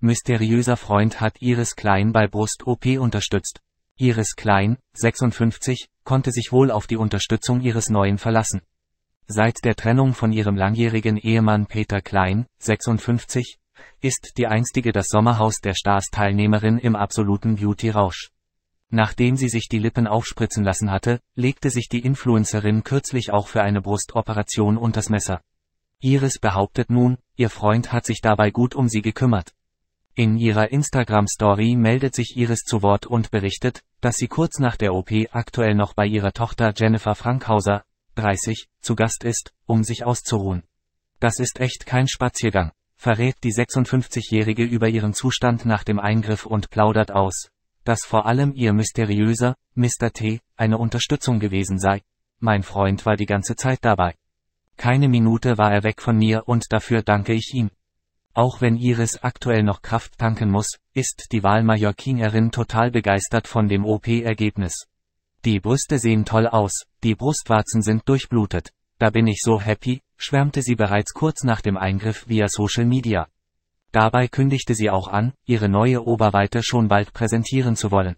Mysteriöser Freund hat Iris Klein bei Brust-OP unterstützt. Iris Klein, 56, konnte sich wohl auf die Unterstützung ihres Neuen verlassen. Seit der Trennung von ihrem langjährigen Ehemann Peter Klein, 56, ist die einstige das Sommerhaus der Stars-Teilnehmerin im absoluten Beauty-Rausch. Nachdem sie sich die Lippen aufspritzen lassen hatte, legte sich die Influencerin kürzlich auch für eine Brustoperation unters Messer. Iris behauptet nun, ihr Freund hat sich dabei gut um sie gekümmert. In ihrer Instagram-Story meldet sich Iris zu Wort und berichtet, dass sie kurz nach der OP aktuell noch bei ihrer Tochter Jennifer Frankhauser, 30, zu Gast ist, um sich auszuruhen. Das ist echt kein Spaziergang, verrät die 56-Jährige über ihren Zustand nach dem Eingriff und plaudert aus, dass vor allem ihr mysteriöser, Mr. T, eine Unterstützung gewesen sei. Mein Freund war die ganze Zeit dabei. Keine Minute war er weg von mir und dafür danke ich ihm. Auch wenn Iris aktuell noch Kraft tanken muss, ist die Wahlmallorquinerin total begeistert von dem OP-Ergebnis. Die Brüste sehen toll aus, die Brustwarzen sind durchblutet. Da bin ich so happy, schwärmte sie bereits kurz nach dem Eingriff via Social Media. Dabei kündigte sie auch an, ihre neue Oberweite schon bald präsentieren zu wollen.